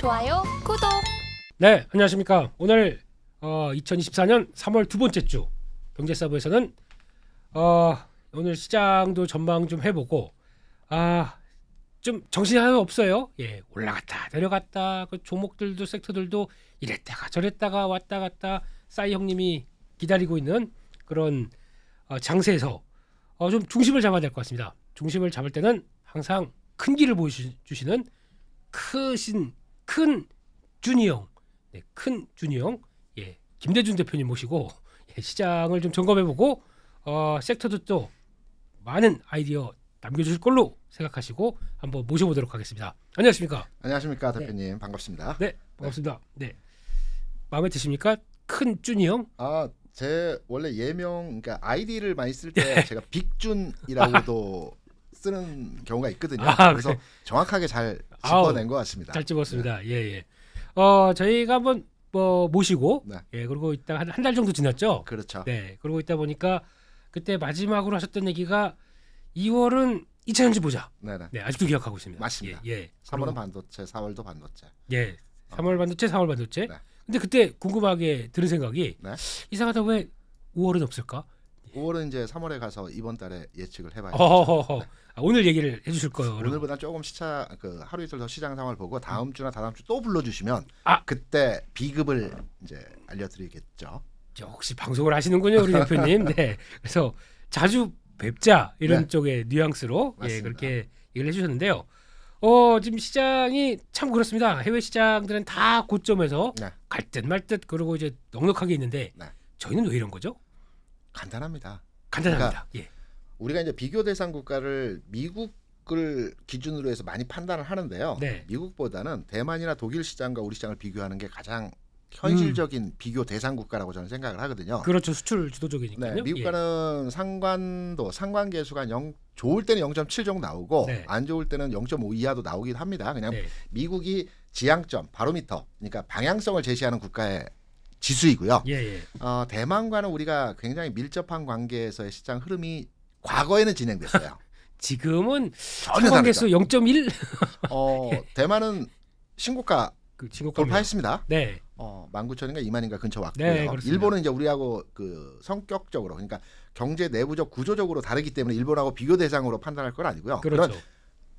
좋아요, 구독. 네, 안녕하십니까. 오늘 어, 2024년 3월 두 번째 주 경제사부에서는 어, 오늘 시장도 전망 좀 해보고 아, 좀 정신이 하나 없어요. 예, 올라갔다 내려갔다 그 종목들도 섹터들도 이랬다가 저랬다가 왔다 갔다 싸이 형님이 기다리고 있는 그런 어, 장세에서 어, 좀 중심을 잡아야 될 것 같습니다. 중심을 잡을 때는 항상 큰 길을 보여주시는 크신 큰 준이 형, 네, 큰 준이 형, 예, 김대준 대표님 모시고 예, 시장을 좀 점검해보고 어, 섹터도 또 많은 아이디어 남겨주실 걸로 생각하시고 한번 모셔보도록 하겠습니다. 안녕하십니까? 안녕하십니까 네. 대표님 네. 반갑습니다. 네, 반갑습니다. 네. 네. 마음에 드십니까? 큰 준이 형? 아, 제 원래 예명 그러니까 아이디를 많이 쓸때 네. 제가 빅준이라고도 쓰는 경우가 있거든요. 아, 네. 그래서 그래. 정확하게 잘 짚어낸 것 같습니다. 잘 짚었습니다. 네. 예, 예. 어, 저희가 한번 뭐 모시고 네. 예, 그리고 이따 한한 달 정도 지났죠. 그렇죠. 네. 그러고 있다 보니까 그때 마지막으로 하셨던 얘기가 2월은 2차 전지 보자. 네네. 네. 네, 아직도 기억하고 있습니다. 맞습니다. 예. 예. 3월은 반도체, 4월도 반도체. 예. 3월 어. 반도체, 4월 반도체. 네. 근데 그때 궁금하게 들은 생각이 네. 이상하다 왜 5월은 없을까? 5월은 이제 3월에 가서 이번 달에 예측을 해봐야 죠 아, 오늘 얘기를 해주실 거예요. 오늘보다 조금 시차 그 하루 이틀 더 시장 상황을 보고 다음 음. 주나 다다음 주 또 불러주시면 아. 그때 비급을 이제 알려드리겠죠. 저혹시 방송을 하시는군요, 우리 대표님. 네, 그래서 자주 뵙자 이런 네. 쪽의 뉘앙스로 예, 그렇게 얘기를 해주셨는데요. 어 지금 시장이 참 그렇습니다. 해외 시장들은 다 고점에서 네. 갈듯 말 듯 그러고 이제 넉넉하게 있는데 네. 저희는 왜 이런 거죠? 간단합니다. 간단합니다. 그러니까 예. 우리가 이제 비교 대상 국가를 미국을 기준으로 해서 많이 판단을 하는데요. 네. 미국보다는 대만이나 독일 시장과 우리 시장을 비교하는 게 가장 현실적인 음. 비교 대상 국가라고 저는 생각을 하거든요. 그렇죠. 수출 주도적이니까요. 네, 미국과는 예. 상관도 상관 계수가 0 좋을 때는 0.7 정도 나오고 네. 안 좋을 때는 0.5 이하도 나오긴 합니다. 그냥 네. 미국이 지향점 바로미터 그러니까 방향성을 제시하는 국가에 지수이고요. 예, 예. 어, 대만과는 우리가 굉장히 밀접한 관계에서의 시장 흐름이 과거에는 진행됐어요. 지금은 상관계수 0.1. 어, 예. 대만은 신고가 그 돌파했습니다. 네. 어, 19,000인가 2만인가 근처 왔고요. 네, 일본은 이제 우리하고 그 성격적으로 그러니까 경제 내부적 구조적으로 다르기 때문에 일본하고 비교 대상으로 판단할 건 아니고요. 그렇죠.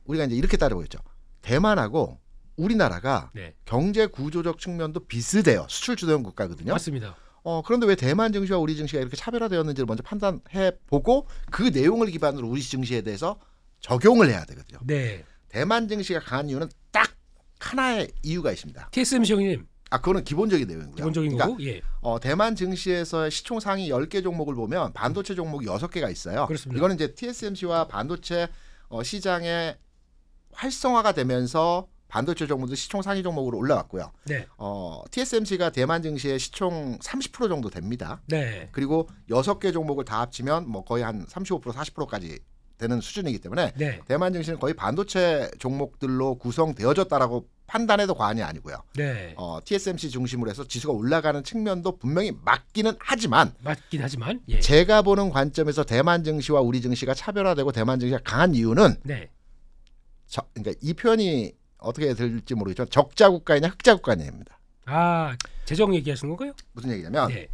우리가 이제 이렇게 따져보겠죠. 대만하고 우리나라가 네. 경제 구조적 측면도 비슷해요. 수출 주도형 국가거든요. 맞습니다. 어, 그런데 왜 대만 증시와 우리 증시가 이렇게 차별화되었는지를 먼저 판단해 보고 그 내용을 기반으로 우리 증시에 대해서 적용을 해야 되거든요. 네. 대만 증시가 강한 이유는 딱 하나의 이유가 있습니다. TSMC 형님. 아, 그거는 기본적인 내용이고요. 기본적인 그러니까, 거고. 예. 어, 대만 증시에서의 시총 상위 10개 종목을 보면 반도체 종목이 6개가 있어요. 그렇습니다. 이거는 이제 TSMC와 반도체 어, 시장의 활성화가 되면서 반도체 종목도 시총 상위 종목으로 올라왔고요 네. 어, TSMC가 대만 증시의 시총 30% 정도 됩니다. 네. 그리고 여섯 개 종목을 다 합치면 뭐 거의 한 35% 40%까지 되는 수준이기 때문에 네. 대만 증시는 거의 반도체 종목들로 구성되어졌다라고 판단해도 과언이 아니고요. 네. 어, TSMC 중심으로 해서 지수가 올라가는 측면도 분명히 맞기는 하지만 맞긴 하지만 예. 제가 보는 관점에서 대만 증시와 우리 증시가 차별화되고 대만 증시가 강한 이유는 네. 저, 그러니까 이 표현이 어떻게 될지 모르겠지만 적자 국가이냐 흑자 국가냐입니다. 아 재정 얘기하시 건가요? 무슨 얘기냐면 네.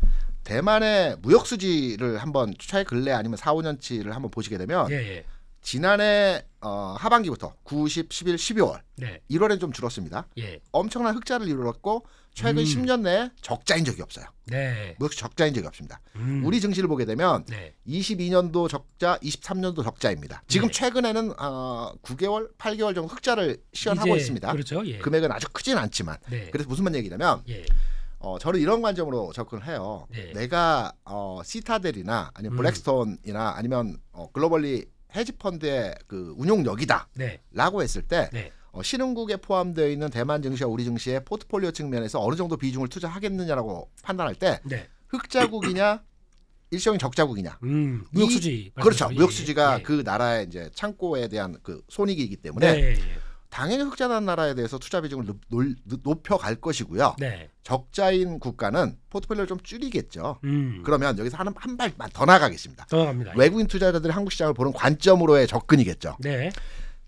대만의 무역 수지를 한번 최근래 아니면 4, 5년치를 한번 보시게 되면 예, 예. 지난해 어, 하반기부터 90, 11, 12월 네. 1월엔 좀 줄었습니다. 예. 엄청난 흑자를 이루었고 최근 음. 10년 내에 적자인 적이 없어요. 네. 무역 적자인 적이 없습니다. 음. 우리 증시를 보게 되면 네. 22년도 적자, 23년도 적자입니다. 지금 네. 최근에는 어, 9개월, 8개월 정도 흑자를 시연하고 이제, 있습니다. 그렇죠. 예. 금액은 아주 크진 않지만 네. 그래서 무슨 말이냐면 예. 어, 저는 이런 관점으로 접근을 해요. 네. 내가 어, 시타델이나 아니면 음. 블랙스톤이나 아니면 어, 글로벌리 헤지펀드의 그 운용력이다라고 네. 했을 때 네. 어, 신흥국에 포함되어 있는 대만 증시와 우리 증시의 포트폴리오 측면에서 어느 정도 비중을 투자하겠느냐라고 판단할 때 네. 흑자국이냐 일시적인 적자국이냐 음, 무역수지 이, 그렇죠 무역수지가 예, 예, 그 나라의 이제 창고에 대한 그 손익이기 때문에 네, 예, 예. 당연히 흑자난 나라에 대해서 투자 비중을 높여갈 것이고요. 네. 적자인 국가는 포트폴리오를 좀 줄이겠죠. 음. 그러면 여기서 하한 발만 더 나가겠습니다. 더 나갑니다. 예. 외국인 투자자들이 한국 시장을 보는 관점으로의 접근이겠죠. 네.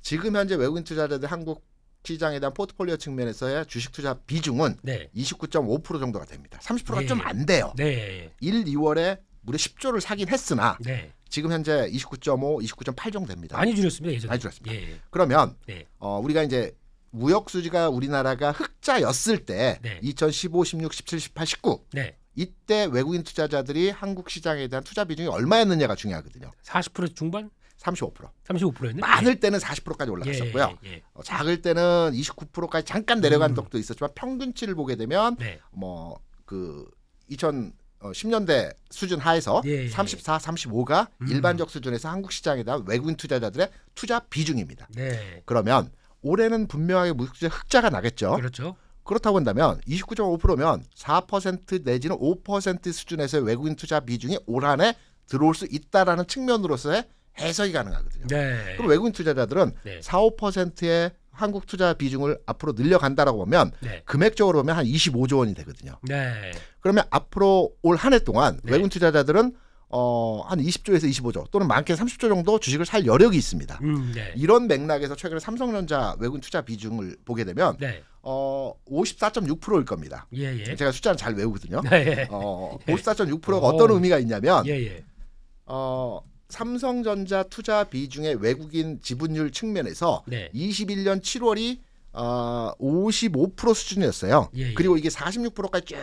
지금 현재 외국인 투자자들 한국 시장에 대한 포트폴리오 측면에서의 주식 투자 비중은 네. 29.5% 정도가 됩니다. 30%가 네. 좀안 돼요. 네. 1, 예, 2월에 예. 무려 10조를 사긴 했으나 네. 지금 현재 29.5, 29.8 정도 됩니다. 많이 줄였습니다. 예전에. 많이 줄였습니다. 예, 예. 그러면 네. 어, 우리가 이제 무역 수지가 우리나라가 흑자였을 때 네. 2015, 16, 17, 18, 19 네. 이때 외국인 투자자들이 한국 시장에 대한 투자 비중이 얼마였느냐가 중요하거든요. 40% 중반? 35%. 35%였네. 많을 예. 때는 40%까지 올라갔었고요. 예, 예, 예, 어, 작을 때는 29%까지 잠깐 내려간 음. 적도 있었지만 평균치를 보게 되면 네. 뭐그 2000 어, 10년대 수준 하에서 예, 예. 34, 35가 음. 일반적 수준에서 한국 시장에다 외국인 투자자들의 투자 비중입니다. 네. 그러면 올해는 분명하게 무역투자 흑자가 나겠죠. 그렇죠. 그렇다고 한다면 29.5%면 4% 내지는 5% 수준에서의 외국인 투자 비중이 올 한해 들어올 수 있다라는 측면으로서의 해석이 가능하거든요. 네. 그럼 외국인 투자자들은 네. 4, 5%의 한국 투자 비중을 앞으로 늘려간다라고 보면 네. 금액적으로 보면 한 25조 원이 되거든요. 네. 그러면 앞으로 올 한 해 동안 네. 외국 투자자들은 어, 한 20조에서 25조 또는 많게 30조 정도 주식을 살 여력이 있습니다. 음, 네. 이런 맥락에서 최근에 삼성전자 외국 투자 비중을 보게 되면 네. 어, 54.6%일 겁니다. 예, 예. 제가 숫자는 잘 외우거든요. 네, 예, 어, 54.6%가 오. 어떤 의미가 있냐면 예, 예. 어, 삼성전자 투자 비중의 외국인 지분율 측면에서 네. 21년 7월이 어, 55% 수준이었어요. 예, 예. 그리고 이게 46%까지 쭉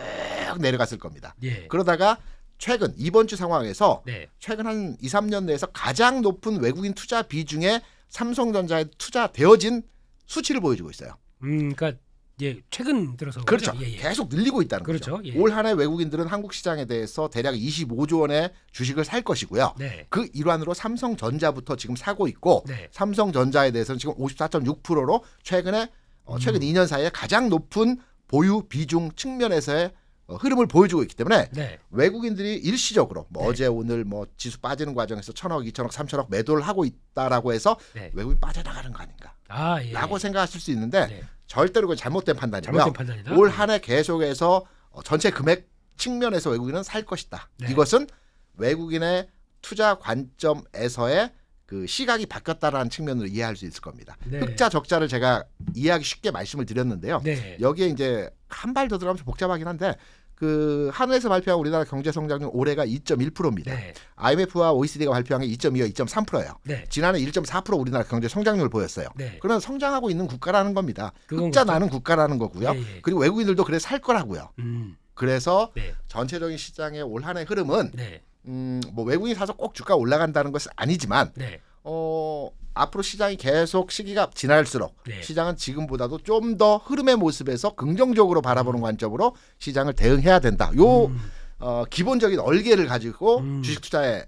내려갔을 겁니다. 예. 그러다가 최근 이번 주 상황에서 네. 최근 한 2, 3년 내에서 가장 높은 외국인 투자 비중에 삼성전자에 투자되어진 수치를 보여주고 있어요. 음, 그러니까 예, 최근 들어서 그렇죠. 그렇죠. 예, 예. 계속 늘리고 있다는 그렇죠. 거죠. 예. 올 한 해 외국인들은 한국 시장에 대해서 대략 25조 원의 주식을 살 것이고요. 네. 그 일환으로 삼성전자부터 지금 사고 있고 네. 삼성전자에 대해서는 지금 54.6%로 최근에 어, 음. 최근 음. 2년 사이에 가장 높은 보유 비중 측면에서의 어, 흐름을 보여주고 있기 때문에 네. 외국인들이 일시적으로 뭐 네. 어제 오늘 뭐 지수 빠지는 과정에서 천억, 이천억, 삼천억 매도를 하고 있다라고 해서 네. 외국인 빠져나가는 거 아닌가? 아, 예. 라고 생각하실 수 있는데 네. 절대로 그 잘못된 판단이고요. 잘못된 판단이다. 올 한 해 계속해서 어, 전체 금액 측면에서 외국인은 살 것이다. 네. 이것은 외국인의 투자 관점에서의 그 시각이 바뀌었다라는 측면으로 이해할 수 있을 겁니다. 네. 흑자 적자를 제가 이해하기 쉽게 말씀을 드렸는데요. 네. 여기에 이제 한 발 더 들어가면 복잡하긴 한데 그 한회에서 발표한 우리나라 경제 성장률 올해가 2.1%입니다. 네. IMF와 OECD가 발표한 게 2.2와 2.3%예요. 네. 지난해 1.4% 우리나라 경제 성장률 보였어요. 네. 그러면 성장하고 있는 국가라는 겁니다. 흑자 그렇죠. 나는 국가라는 거고요. 네. 그리고 외국인들도 그래 살 거라고요. 음. 그래서 네. 전체적인 시장의 올 한해 흐름은 네. 음, 뭐 외국인 사서 꼭 주가 올라간다는 것은 아니지만 네. 어 앞으로 시장이 계속 시기가 지날수록 네. 시장은 지금보다도 좀 더 흐름의 모습에서 긍정적으로 바라보는 관점으로 시장을 대응해야 된다. 요 음. 어, 기본적인 얼개를 가지고 음. 주식 투자에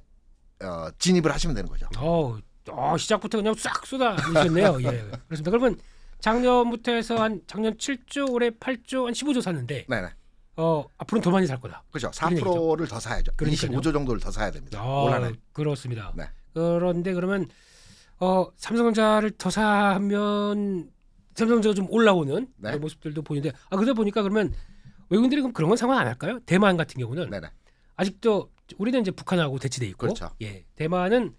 어, 진입을 하시면 되는 거죠. 어, 어 시작부터 그냥 싹 쏟아 내셨네요 예. 그렇습니다. 그러면 작년부터 해서 한 작년 7조, 올해 8조, 한 15조 샀는데 네네. 어 앞으로는 더 많이 살 거다. 그렇죠. 4%를 더 사야죠. 그러니까요. 25조 정도를 더 사야 됩니다. 아, 그렇습니다. 네. 그런데 그러면 어, 삼성전자를 더 사면 삼성전자 좀 올라오는 네. 그 모습들도 보이는데 아 그러다 보니까 그러면 외국인들이 그럼 그런 건 상관 안 할까요? 대만 같은 경우는 네네. 네. 아직도 우리는 이제 북한하고 대치돼 있고 그렇죠. 예 대만은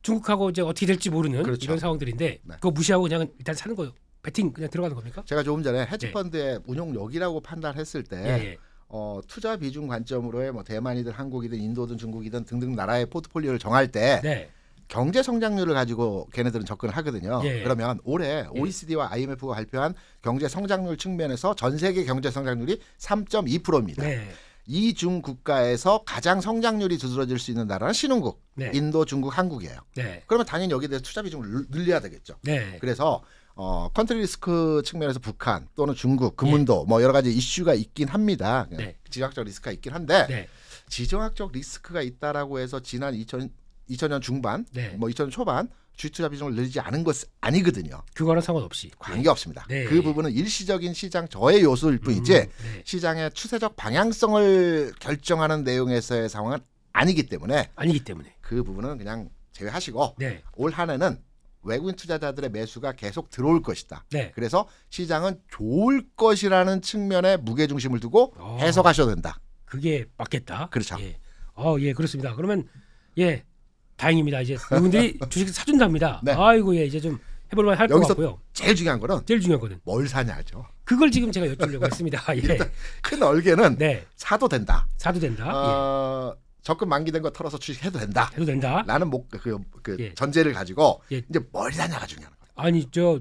중국하고 이제 어떻게 될지 모르는 그렇죠. 이런 상황들인데 네. 그거 무시하고 그냥 일단 사는 거요. 베팅 그냥 들어가는 겁니까? 제가 조금 전에 네. 헤지펀드의 네. 운용력이라고 판단했을 때 예, 예. 어, 투자 비중 관점으로의 뭐 대만이든 한국이든 인도든 중국이든 등등 나라의 포트폴리오를 정할 때 네. 경제 성장률을 가지고 걔네들은 접근을 하거든요. 예. 그러면 올해 OECD와 예. IMF가 발표한 경제 성장률 측면에서 전 세계 경제 성장률이 3.2%입니다. 네. 이중 국가에서 가장 성장률이 두드러질 수 있는 나라는 신흥국, 네. 인도, 중국, 한국이에요. 네. 그러면 당연히 여기에 대해서 투자 비좀 늘려야 되겠죠. 네. 그래서 어, 컨트리 리스크 측면에서 북한 또는 중국, 금문도 예. 뭐 여러 가지 이슈가 있긴 합니다. 네. 지정학적 리스크가 있긴 한데 네. 지정학적 리스크가 있다라고 해서 지난 2000 2000년 중반, 네. 뭐 2000년 초반 주식투자 비중을 늘리지 않은 것 아니거든요. 그거랑 상관없이 관계 없습니다. 네. 그 부분은 일시적인 시장 저의 요소일 뿐이지 음, 네. 시장의 추세적 방향성을 결정하는 내용에서의 상황은 아니기 때문에 아니기 때문에 그 부분은 그냥 제외하시고 네. 올 한해는 외국인 투자자들의 매수가 계속 들어올 것이다. 네. 그래서 시장은 좋을 것이라는 측면에 무게 중심을 두고 어, 아. 해석하셔야 된다. 그게 맞겠다. 그렇죠. 예. 어, 예, 그렇습니다. 그러면 예, 다행입니다. 이제 이분들이 주식 사준답니다. 네. 아이고예 이제 좀 해볼만 할 것 같고요. 제일 중요한 거는 제일 중요한 거는 뭘 사냐죠. 그걸 지금 제가 여쭈려고 했습니다. 예. 큰 얼개는 네. 사도 된다. 사도 된다. 어, 예. 적금 만기된 거 털어서 주식해도 된다. 해도 된다. 나는 목그 그 예. 전제를 가지고 예. 이제 뭘 사냐가 중요한 거예요. 아니 저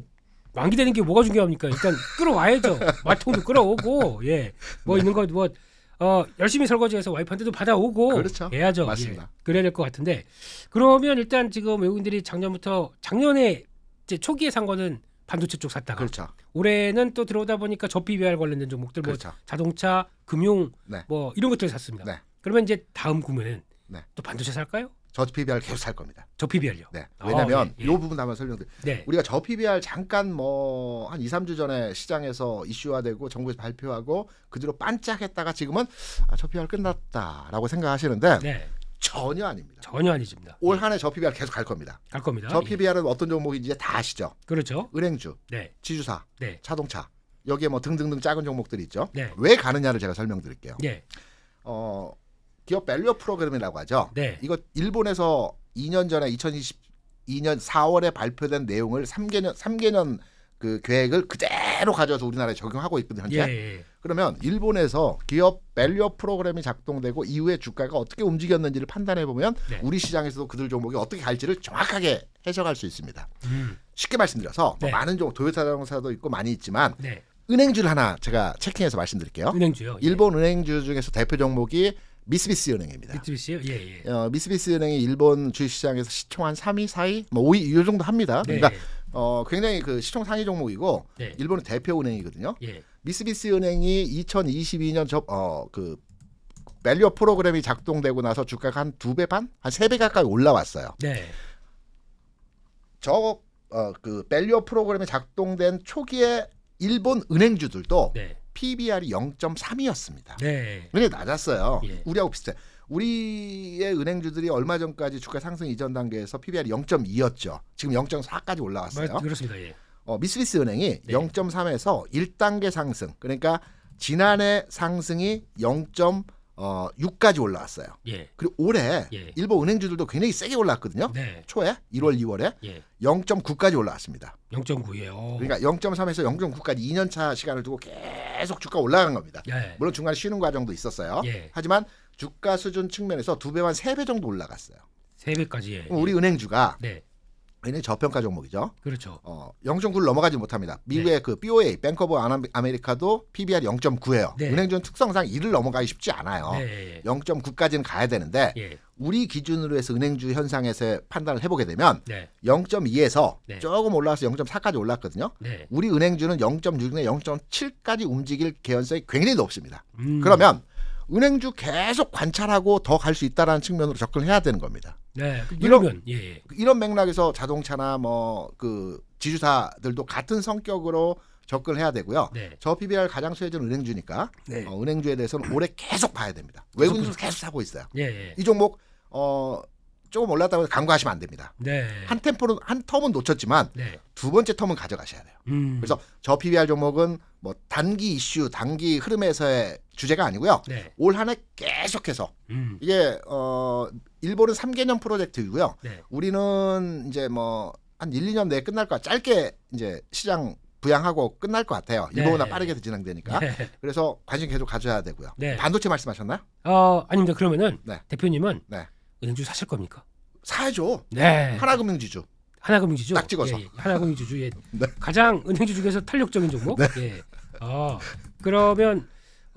만기되는 게 뭐가 중요합니까? 일단 끌어와야죠. 말통도 끌어오고 예뭐 네. 있는 거뭐 어, 열심히 설거지해서 와이프한테도 받아오고 그렇죠. 해야죠. 맞습니다. 예, 그래야 될 것 같은데 그러면 일단 지금 외국인들이 작년부터 작년에 이제 초기에 산 거는 반도체 쪽 샀다가 그렇죠. 올해는 또 들어오다 보니까 저비 위할 관련된 종목들 뭐 그렇죠. 뭐 자동차, 금융 네. 뭐 이런 것들 을 샀습니다. 네. 그러면 이제 다음 구매는 네. 또 반도체 살까요? 저 PBR 계속 살 겁니다. 저 PBR요? 네. 왜냐하면 아, 예, 예. 이 부분 한번 설명드릴. 네. 우리가 저 PBR 잠깐 뭐 한 2, 3주 전에 시장에서 이슈화되고 정부에서 발표하고 그 뒤로 반짝했다가 지금은 아, 저 PBR 끝났다라고 생각하시는데 네. 전혀 아닙니다. 전혀 아니십니다. 올 예. 한해 저 PBR 계속 갈 겁니다. 갈 겁니다. 저 PBR은 예. 어떤 종목인지 다 아시죠? 그렇죠. 은행주, 네. 지주사, 네. 자동차 여기에 뭐 등등등 작은 종목들이 있죠. 네. 왜 가느냐를 제가 설명드릴게요. 네. 어 기업 밸류 어 프로그램이라고 하죠. 네. 이거 일본에서 2년 전에 2022년 4월에 발표된 내용을 3개년 3개년 그 계획을 그대로 가져와서 우리나라에 적용하고 있거든요. 현재. 예, 예. 예. 그러면 일본에서 기업 밸류 어 프로그램이 작동되고 이후에 주가가 어떻게 움직였는지를 판단해 보면 네. 우리 시장에서도 그들 종목이 어떻게 갈지를 정확하게 해석할 수 있습니다. 음. 쉽게 말씀드려서 뭐 네. 뭐 많은 종 도요타 자동차도 있고 많이 있지만 네. 은행주를 하나 제가 체킹해서 말씀드릴게요. 은행주요. 예. 일본 은행주 중에서 대표 종목이 미쓰비시 은행입니다. 미쓰비시요? 예, 예. 어, 미쓰비시 은행이 일본 주식시장에서 시총 한 3위, 4위, 뭐 5위 이 정도 합니다. 네. 그러니까 어, 굉장히 그 시총 상위 종목이고 네. 일본의 대표 은행이거든요. 예. 미쓰비시 은행이 2022년 저어그 밸류업 프로그램이 작동되고 나서 주가가 한 두 배 반, 한 세 배 가까이 올라왔어요. 네. 저그 어, 그 밸류업 프로그램이 작동된 초기에 일본 은행주들도 네. PBR이 0.3이었습니다. 네. 근데 낮았어요. 예. 우리하고 비슷해. 우리의 은행주들이 얼마 전까지 주가 상승 이전 단계에서 PBR이 0.2였죠. 지금 0.4까지 올라왔어요. 맞, 아, 그렇습니다. 예. 어, 미스비스 은행이 네. 0.3에서 1단계 상승. 그러니까 지난해 상승이 0. 어 6까지 올라왔어요. 예. 그리고 올해 예. 일본 은행주들도 굉장히 세게 올라왔거든요 네. 초에 1월, 2월에 예. 0.9까지 올라왔습니다. 0.9예요. 그러니까 0.3에서 0.9까지 2년 차 시간을 두고 계속 주가 올라간 겁니다. 예. 물론 중간에 쉬는 과정도 있었어요. 예. 하지만 주가 수준 측면에서 두 배와 세배 정도 올라갔어요. 세 배까지. 예. 우리 은행주가 네. 굉장히 저평가 종목이죠. 그렇죠. 어, 0.9를 넘어가지 못합니다. 미국의 네. 그 BOA, 뱅커 오브 아메리카도 PBR 0.9예요. 네. 은행주는 특성상 1을 넘어가기 쉽지 않아요. 네. 0.9까지는 예, 예. 가야 되는데 네. 우리 기준으로 해서 은행주 현상에서 판단을 해보게 되면 네. 0.2에서 네. 조금 올라와서 0.4까지 올랐거든요. 네. 우리 은행주는 0.6이나 0.7까지 움직일 개연성이 굉장히 높습니다. 음. 그러면 은행주 계속 관찰하고 더 갈 수 있다라는 측면으로 접근 해야 되는 겁니다. 네. 그 이런 예, 예. 이런 맥락에서 자동차나 뭐 그 지주사들도 같은 성격으로 접근 해야 되고요. 네. 저 PBR 가장 수혜주 은행주니까 네. 어, 은행주에 대해서는 올해 계속 봐야 됩니다. 외국인도 계속 사고 있어요. 예, 예. 이 종목 어 조금 올랐다고 해서 간과하시면 안 됩니다. 네. 한 템포는 한 텀은 놓쳤지만 네. 두 번째 텀은 가져가셔야 돼요. 음. 그래서 저 PBR 종목은 뭐 단기 이슈, 단기 흐름에서의 주제가 아니고요. 네. 올한해 계속해서 음. 이게 어 일본은 3개년 프로젝트이고요. 네. 우리는 이제 뭐 한 1, 2년 내에 끝날 것 짧게 이제 시장 부양하고 끝날 것 같아요. 네. 일본보다 네. 빠르게 진행되니까. 네. 그래서 관심 계속 가져야 되고요. 네. 반도체 말씀하셨나요? 어, 아닙니다. 그러면은 네. 대표님은 네. 은행주 사실 겁니까? 사야죠. 네. 하나금융지주. 하나금융지주. 딱 찍어서. 예, 예. 하나금융지주. 예. 가장 은행주 중에서 탄력적인 종목. 네. 예. 어, 그러면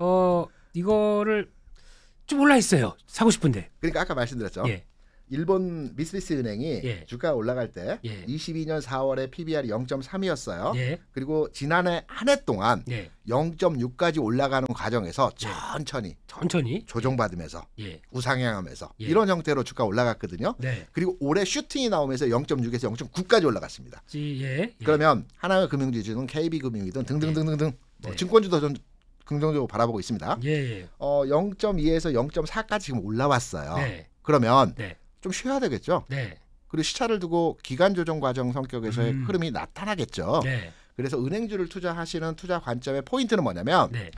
어 이거를 좀 올라 있어요. 사고 싶은데. 그러니까 아까 말씀드렸죠. 예. 일본 미쓰비스 은행이 예. 주가 올라갈 때 예. 22년 4월에 PBR이 0.3이었어요. 예. 그리고 지난해 한 해 동안 0.6까지 예. 올라가는 과정에서 예. 천천히 천천히 조정받으면서 예. 우상향하면서 이런 형태로 주가 올라갔거든요. 네. 그리고 올해 슈팅이 나오면서 0.6에서 0.9까지 올라갔습니다. 그러면 하나의 금융지주는 KB금융이든 등등등등등 네. 뭐 증권주도 좀 긍정적으로 바라보고 있습니다. 예, 예. 어 0.2에서 0.4까지 지금 올라왔어요. 네. 그러면 네. 좀 쉬어야 되겠죠. 네. 그리고 시차를 두고 기간 조정 과정 성격에서의 음. 흐름이 나타나겠죠. 네. 그래서 은행주를 투자하시는 투자 관점의 포인트는 뭐냐면 네.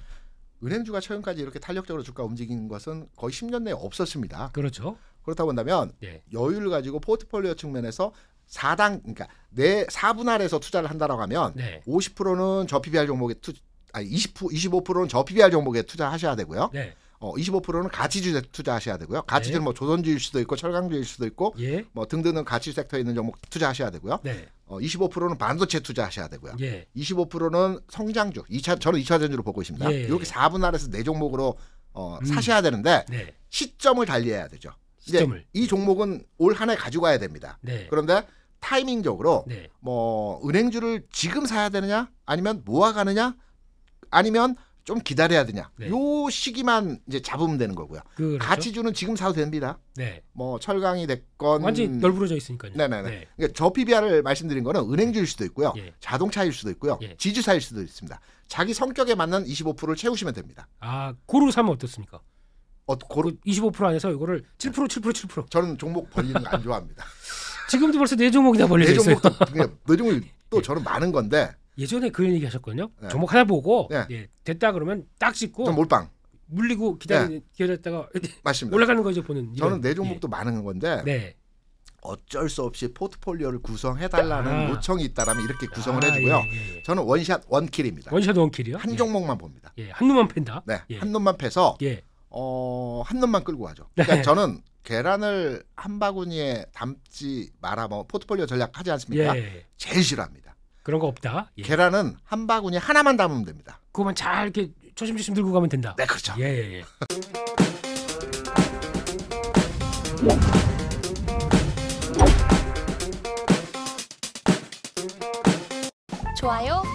은행주가 최근까지 이렇게 탄력적으로 주가 움직이는 것은 거의 10년 내에 없었습니다. 그렇죠. 그렇다고 본다면 네. 여유를 가지고 포트폴리오 측면에서 4당 그러니까 내4분할에서 투자를 한다라고 하면 50%는 저 PBR 종목에 투, 아니 20% 25%는 저 PBR 종목에 투자하셔야 되고요. 네. 어, 25%는 가치주에 투자하셔야 되고요. 가치주는 네. 뭐 조선주일 수도 있고 철강주일 수도 있고 예. 뭐 등등은 가치 섹터에 있는 종목 투자하셔야 되고요. 네. 어, 25%는 반도체 투자하셔야 되고요. 예. 25%는 성장주. 2차 저는 2차 전지로 보고 있습니다. 예. 이렇게 4분 할해서네 종목으로 어, 음. 사셔야 되는데 네. 시점을 달리해야 되죠. 시점을. 이 종목은 올 한해 가지고 가야 됩니다. 네. 그런데 타이밍적으로 네. 뭐 은행주를 지금 사야 되느냐 아니면 모아가느냐 아니면 좀 기다려야 되냐. 네. 요 시기만 이제 잡으면 되는 거고요. 그렇죠? 가치주는 지금 사도 됩니다. 네. 뭐 철강이 됐건 완전히 널브러져 있으니까요. 네네네. 네. 그러니까 저 PBR을 말씀드린 거는 은행주일 수도 있고요. 예. 자동차일 수도 있고요. 예. 지주사일 수도 있습니다. 자기 성격에 맞는 25%를 채우시면 됩니다. 아, 고루 사면 어떻습니까? 어, 고루 25% 그 안에서 이거를 7% 7% 7%. 저는 종목 벌리는 거 안 좋아합니다. 지금도 벌써 네 종목이나 네 벌려져 있어요. 네 종목도 네 종목이 또 예. 저는 많은 건데 예전에 그런 얘기 하셨거든요. 네. 종목 하나 보고 네. 예, 됐다 그러면 딱 짚고 몰빵 물리고 네. 기다렸다가 맞습니다. 올라가는 거죠 보는. 저는 내 예. 종목도 예. 많은 건데 네. 어쩔 수 없이 포트폴리오를 구성해달라는 아. 요청이 있다라면 이렇게 구성을 아, 해주고요. 예, 예. 예. 저는 원샷 원킬입니다. 원샷 원킬이요? 한 예. 종목만 봅니다. 한 놈만 팬다. 네, 한 놈만 패서 어, 한 놈만 끌고 가죠. 그러니까 네. 저는 계란을 한 바구니에 담지 말아 뭐 포트폴리오 전략하지 않습니까? 제일 싫어합니다. 그런 거 없다. 예. 계란은 한 바구니 하나만 담으면 됩니다. 그거만 잘 이렇게 조심조심 들고 가면 된다. 네, 그렇죠. 예, 예, 예. 좋아요,